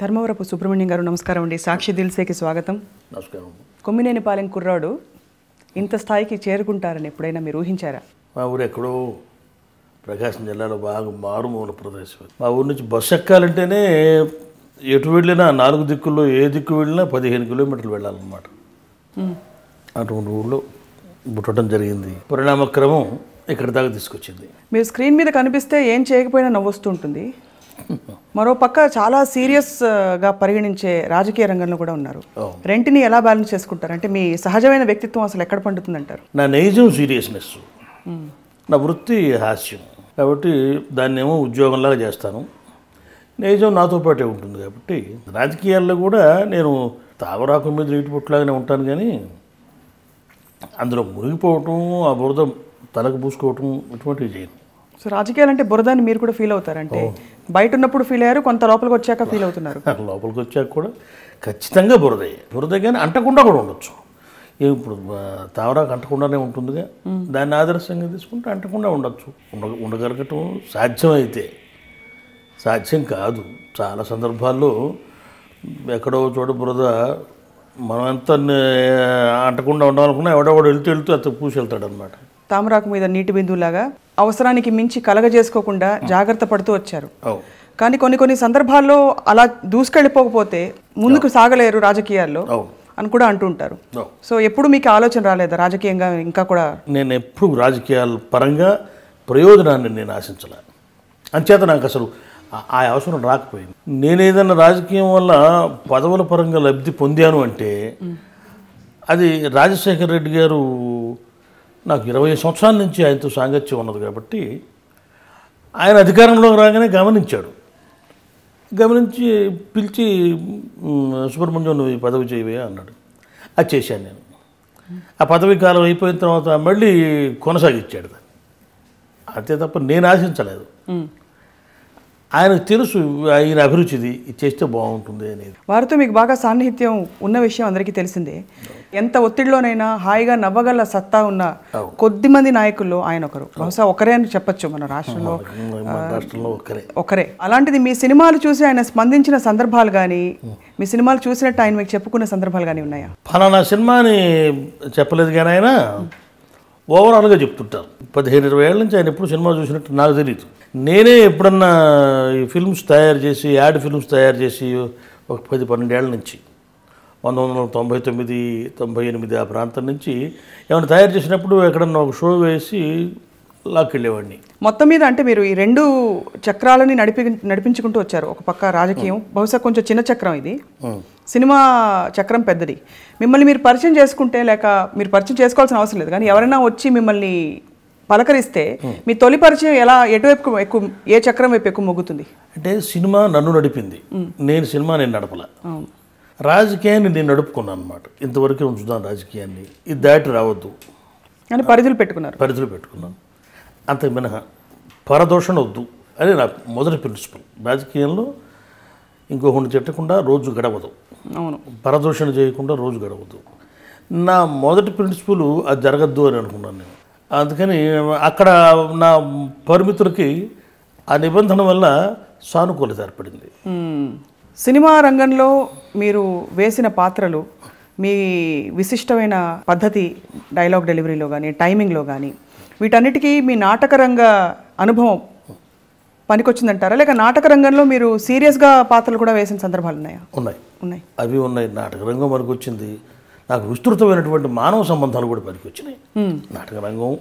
ధర్మవరపు సుబ్రహ్మణ్యం గారు నమస్కారం అండి సాక్షి దిల్సేకి స్వాగతం నమస్కారం కొమ్మినేని పాలెం కుర్రాడు ఇంత స్థాయికి చేరుకుంటారని ఎప్పుడైనా మీరు ఊహించారా మా ఊరు ఎక్కడో ప్రకాశం జిల్లాలో బాగా మారుమూల ప్రదేశం మా ఊరు నుంచి బస్సు ఎక్కాలంటేనే ఎటు వెళ్ళినా నాలుగు దిక్కుల్లో ఏ దిక్కు వెళ్ళినా పదిహేను కిలోమీటర్లు వెళ్ళాలన్నమాట అటువంటి ఊళ్ళో పుట్టడం జరిగింది పరిణామక్రమం ఇక్కడ దాకా తీసుకొచ్చింది మీరు స్క్రీన్ మీద కనిపిస్తే ఏం చేయకపోయినా నవ్వు వస్తుంటుంది మరోపక్క చాలా సీరియస్గా పరిగణించే రాజకీయ రంగంలో కూడా ఉన్నారు రెంటిని ఎలా బ్యాలెన్స్ చేసుకుంటారు అంటే మీ సహజమైన వ్యక్తిత్వం అసలు ఎక్కడ పండుతుంది అంటారు నా నైజం సీరియస్నెస్ hmm. నా వృత్తి హాస్యం కాబట్టి దాన్నేమో ఉద్యోగంలాగా చేస్తాను నైజం నాతో పాటే ఉంటుంది కాబట్టి రాజకీయాల్లో కూడా నేను తావరాకు మీద నీటి పుట్టలాగానే ఉంటాను కానీ అందులో మునిగిపోవటం ఆ బురద తలకు పూసుకోవటం ఇటువంటివి చేయను సో రాజకీయాలు అంటే బురదాన్ని మీరు కూడా ఫీల్ అవుతారంటే బయట ఉన్నప్పుడు ఫీల్ అయ్యారు కొంత లోపలికి వచ్చాక ఫీల్ అవుతున్నారు లోపలికి వచ్చాక కూడా ఖచ్చితంగా బురదే బురద కానీ అంటకుండా కూడా ఉండొచ్చు ఇప్పుడు తావరాకు అంటకుండానే ఉంటుందిగా దాన్ని ఆదర్శంగా తీసుకుంటే అంటకుండా ఉండొచ్చు ఉండ ఉండగలగటం సాధ్యమైతే సాధ్యం కాదు చాలా సందర్భాల్లో ఎక్కడో చోట బురద మనం ఎంత అంటకుండా ఉండాలనుకున్నా ఎవడెవడో వెళ్తూ వెళ్తూ అతను పూసి వెళ్తాడనమాట తామరాకు మీద నీటి బిందువులాగా అవసరానికి మించి కలగజేసుకోకుండా జాగ్రత్త పడుతూ వచ్చారు కానీ కొన్ని కొన్ని సందర్భాల్లో అలా దూసుకెళ్ళిపోకపోతే ముందుకు సాగలేరు రాజకీయాల్లో అని కూడా అంటుంటారు సో ఎప్పుడు మీకు ఆలోచన రాలేదా రాజకీయంగా ఇంకా కూడా నేను ఎప్పుడు రాజకీయాల పరంగా ప్రయోజనాన్ని నేను ఆశించలే అంచేత నాకు అసలు ఆ అవసరం రాకపోయింది నేను ఏదైనా రాజకీయం వల్ల పదవుల పరంగా లబ్ధి పొందాను అంటే అది రాజశేఖర రెడ్డి గారు నాకు ఇరవై సంవత్సరాల నుంచి ఆయనతో సాంగత్యం ఉన్నది కాబట్టి ఆయన అధికారంలో రాగానే గమనించాడు గమనించి పిలిచి సుబ్రహ్మణ్యం నువ్వు పదవి చేయవే అన్నాడు అది చేశాను నేను ఆ పదవి కాలం అయిపోయిన తర్వాత మళ్ళీ కొనసాగించాడు అంతే తప్ప నేను ఆశించలేదు ఆయనకు తెలుసు ఆయన అభిరుచిది చేస్తే బాగుంటుంది అనేది వారితో మీకు బాగా సాన్నిహిత్యం ఉన్న విషయం అందరికీ తెలిసిందే ఎంత ఒత్తిడిలోనైనా హాయిగా నవ్వగల సత్తా ఉన్న కొద్ది మంది నాయకుల్లో ఆయన ఒకరు బహుశా ఒకరే అని చెప్పచ్చు మన రాష్ట్రంలో రాష్ట్రంలో ఒకరే ఒకరే అలాంటిది మీ సినిమాలు చూసి ఆయన స్పందించిన సందర్భాలు కానీ మీ సినిమాలు చూసినట్టు ఆయన మీకు చెప్పుకున్న సందర్భాలు కానీ ఉన్నాయా ఫలానా సినిమాని చెప్పలేదు కానీ ఆయన ఓవరాల్గా చెప్తుంటారు పదిహేను ఇరవై ఏళ్ళ నుంచి ఆయన ఎప్పుడు సినిమా చూసినట్టు నాకు తెలియదు నేనే ఎప్పుడన్నా ఈ ఫిల్మ్స్ తయారు చేసి యాడ్ ఫిల్మ్స్ తయారు చేసి ఒక పది పన్నెండేళ్ల నుంచి పంతొమ్మిది వందల తొంభై తొమ్మిది తొంభై ఎనిమిది ఆ ప్రాంతం నుంచి ఏమైనా తయారు చేసినప్పుడు ఎక్కడన్నా ఒక షో వేసి లాక్కెళ్ళేవాడిని మొత్తం మీద అంటే మీరు ఈ రెండు చక్రాలని నడిపి నడిపించుకుంటూ వచ్చారు ఒక పక్క రాజకీయం బహుశా కొంచెం చిన్న చక్రం ఇది సినిమా చక్రం పెద్దది మిమ్మల్ని మీరు పరిచయం చేసుకుంటే లేక మీరు పరిచయం చేసుకోవాల్సిన అవసరం లేదు కానీ ఎవరైనా వచ్చి మిమ్మల్ని పలకరిస్తే మీ తొలి పరిచయం ఎలా ఎటువైపు ఎక్కువ ఏ చక్రం వైపు ఎక్కువ మొగ్గుతుంది అంటే సినిమా నన్ను నడిపింది నేను సినిమా నేను నడపలే రాజకీయాన్ని నేను నడుపుకున్నాను అనమాట ఇంతవరకు ఉంచుదాం రాజకీయాన్ని ఇది దాటి రావద్దు అని పరిధులు పెట్టుకున్నారు పరిధులు పెట్టుకున్నాను అంత మినహా పరదోషణ వద్దు అని నా మొదటి ప్రిన్సిపల్ రాజకీయంలో ఇంకొకటి చెట్టకుండా రోజు గడవదు అవును పరదూషణ చేయకుండా రోజు గడవద్దు నా మొదటి ప్రిన్సిపల్ అది జరగద్దు అని అనుకున్నాను నేను అందుకని అక్కడ నా పరిమితులకి ఆ నిబంధన వల్ల సానుకూలత ఏర్పడింది సినిమా రంగంలో మీరు వేసిన పాత్రలు మీ విశిష్టమైన పద్ధతి డైలాగ్ డెలివరీలో కానీ టైమింగ్లో కానీ వీటన్నిటికీ మీ నాటకరంగ అనుభవం పనికొచ్చిందంటారా లేక నాటక రంగంలో మీరు సీరియస్గా పాత్రలు కూడా వేసిన సందర్భాలు ఉన్నాయా ఉన్నాయి ఉన్నాయి అవి ఉన్నాయి నాటక రంగం పనికొచ్చింది నాకు విస్తృతమైనటువంటి మానవ సంబంధాలు కూడా పనికొచ్చినాయి నాటక రంగం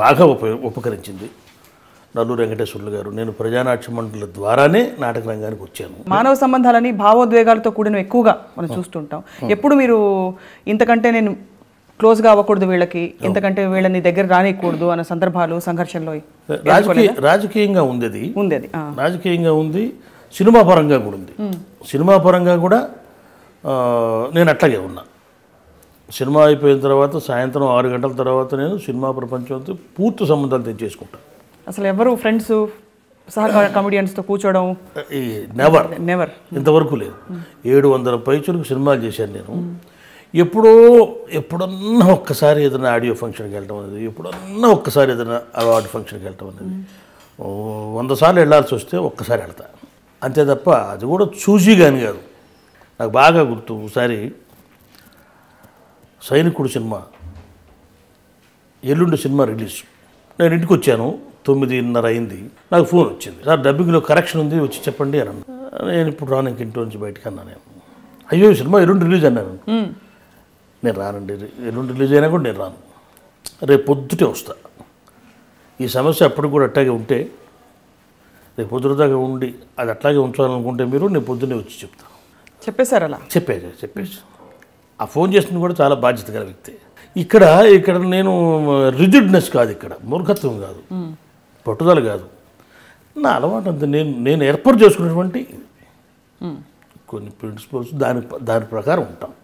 బాగా ఉప ఉపకరించింది నల్లూరు వెంకటేశ్వర్లు గారు నేను ప్రజానాట్య మండలి ద్వారానే నాటక రంగానికి వచ్చాను మానవ సంబంధాలని భావోద్వేగాలతో కూడిన ఎక్కువగా మనం చూస్తుంటాం ఎప్పుడు మీరు ఇంతకంటే నేను క్లోజ్గా అవ్వకూడదు వీళ్ళకి ఇంతకంటే వీళ్ళని దగ్గర రానియకూడదు అన్న సందర్భాలు సంఘర్షణలో రాజకీయ రాజకీయంగా ఉంది అది ఉంది అది రాజకీయంగా ఉంది సినిమా పరంగా కూడా ఉంది సినిమా పరంగా కూడా నేను అట్లాగే ఉన్నా సినిమా అయిపోయిన తర్వాత సాయంత్రం ఆరు గంటల తర్వాత నేను సినిమా ప్రపంచంతో పూర్తి సంబంధాలు తెచ్చేసుకుంటాను అసలు ఎవరు ఫ్రెండ్స్ సహకార కమెడియన్స్తో కూర్చోవడం నెవర్ నెవర్ ఇంతవరకు లేదు ఏడు వందల పైచులకు సినిమాలు చేశాను నేను ఎప్పుడో ఎప్పుడన్నా ఒక్కసారి ఏదైనా ఆడియో ఫంక్షన్కి వెళ్ళటం అనేది ఎప్పుడన్నా ఒక్కసారి ఏదైనా అవార్డు ఫంక్షన్కి వెళ్ళటం అనేది వంద సార్లు వెళ్ళాల్సి వస్తే ఒక్కసారి వెళ్తా అంతే తప్ప అది కూడా చూసి కానీ కాదు నాకు బాగా గుర్తు ఒకసారి సైనికుడు సినిమా ఎల్లుండి సినిమా రిలీజ్ నేను ఇంటికి వచ్చాను తొమ్మిదిన్నర అయింది నాకు ఫోన్ వచ్చింది సార్ డబ్బింగ్లో కరెక్షన్ ఉంది వచ్చి చెప్పండి అని నేను ఇప్పుడు రాను ఇంక ఇంటి నుంచి బయటకు అన్నాను నేను అయ్యో సినిమా ఎల్లుండి రిలీజ్ అన్నాను నేను రానండి ఎల్లుండి రిలీజ్ అయినా కూడా నేను రాను రేపు పొద్దుటే వస్తా ఈ సమస్య అప్పుడు కూడా అట్లాగే ఉంటే రేపు పొద్దున దాకా ఉండి అది అట్లాగే ఉంచాలనుకుంటే మీరు నేను పొద్దున్నే వచ్చి చెప్తాను చెప్పేశారు అలా చెప్పేసారు చెప్పేసి ఆ ఫోన్ చేసింది కూడా చాలా బాధ్యత గల వ్యక్తి ఇక్కడ ఇక్కడ నేను రిజిడ్నెస్ కాదు ఇక్కడ మూర్ఖత్వం కాదు పట్టుదల కాదు నా అలవాటు అంత నేను నేను ఏర్పాటు చేసుకున్నటువంటి కొన్ని ప్రిన్సిపల్స్ దాని దాని ప్రకారం ఉంటాం